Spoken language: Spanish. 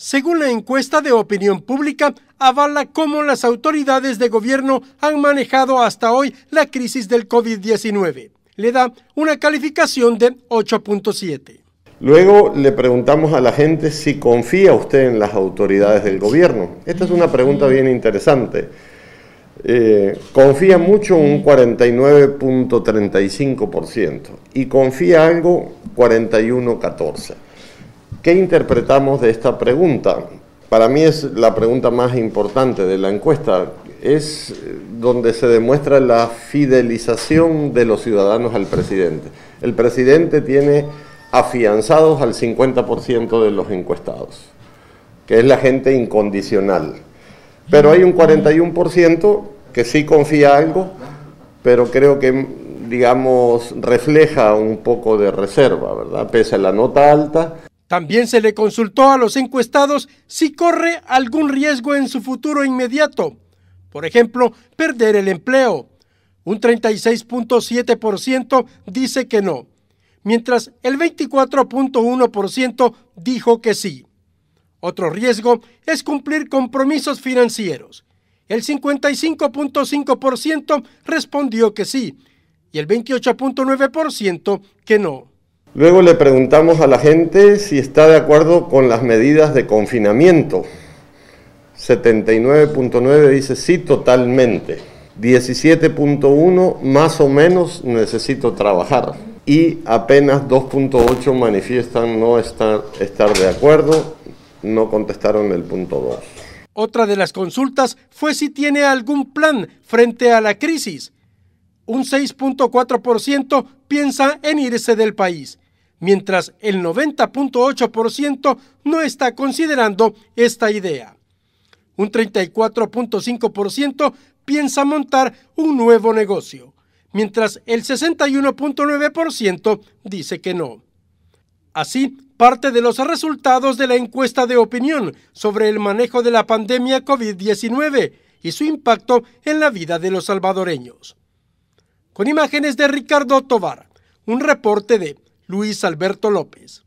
según la encuesta de opinión pública, avala cómo las autoridades de gobierno han manejado hasta hoy la crisis del COVID-19. Le da una calificación de 8.7. Luego le preguntamos a la gente si confía usted en las autoridades del gobierno. Esta es una pregunta bien interesante. Eh, confía mucho un 49.35% y confía algo 41.14%. ¿Qué interpretamos de esta pregunta? Para mí es la pregunta más importante de la encuesta. Es eh, donde se demuestra la fidelización de los ciudadanos al presidente. El presidente tiene afianzados al 50% de los encuestados, que es la gente incondicional. Pero hay un 41% que sí confía algo, pero creo que, digamos, refleja un poco de reserva, ¿verdad? Pese a la nota alta, también se le consultó a los encuestados si corre algún riesgo en su futuro inmediato, por ejemplo, perder el empleo. Un 36.7% dice que no, mientras el 24.1% dijo que sí. Otro riesgo es cumplir compromisos financieros. El 55.5% respondió que sí y el 28.9% que no. Luego le preguntamos a la gente si está de acuerdo con las medidas de confinamiento. 79.9 dice sí totalmente. 17.1 más o menos necesito trabajar. Y apenas 2.8 manifiestan no estar, de acuerdo. No contestaron el punto 2. Otra de las consultas fue si tiene algún plan frente a la crisis un 6.4% piensa en irse del país, mientras el 90.8% no está considerando esta idea. Un 34.5% piensa montar un nuevo negocio, mientras el 61.9% dice que no. Así, parte de los resultados de la encuesta de opinión sobre el manejo de la pandemia COVID-19 y su impacto en la vida de los salvadoreños con imágenes de Ricardo Tovar, un reporte de Luis Alberto López.